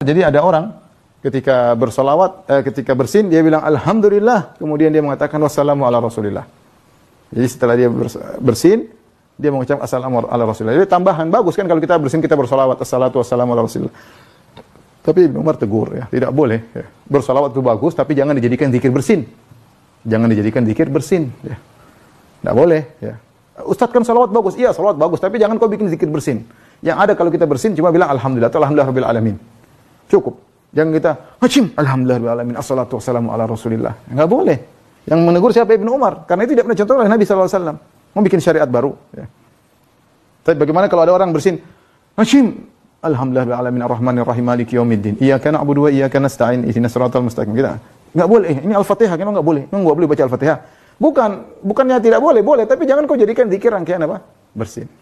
Jadi ada orang ketika bersolawat, eh, ketika bersin, dia bilang Alhamdulillah. Kemudian dia mengatakan wassalamu ala rasulillah. Jadi setelah dia bersin, dia mengucap assalamu ala rasulillah. Jadi tambahan, bagus kan kalau kita bersin, kita bersolawat. Assalatu wassalamu ala rasulillah. Tapi Ibn Umar tegur, ya, tidak boleh. Ya. Bersolawat itu bagus, tapi jangan dijadikan zikir bersin. Jangan dijadikan zikir bersin. Ya. Tidak boleh. Ya. Ustadz kan solawat bagus. Iya, solawat bagus. Tapi jangan kau bikin zikir bersin. Yang ada kalau kita bersin, cuma bilang Alhamdulillah atau Alhamdulillah Rabbil Alamin. Cukup. Jangan kita, hajim. alhamdulillah, alamin, assalatu wassalamu ala rasulillah. Enggak boleh. Yang menegur siapa Ibnu Umar? Karena itu tidak pernah contoh oleh Nabi SAW. Mau bikin syariat baru. Ya. Tapi bagaimana kalau ada orang bersin, Hajim. alhamdulillah, alamin, ar-Rahmanir Rahim, maliki yaumiddin. Iyaka na'budu wa iyaka nasta'in, ihdina siratal mustaqim. Kita enggak boleh. Ini Al-Fatihah, kenapa enggak boleh? Memang enggak boleh baca Al-Fatihah. Bukan, bukannya tidak boleh, boleh, tapi jangan kau jadikan zikir rangkaian apa? Bersin.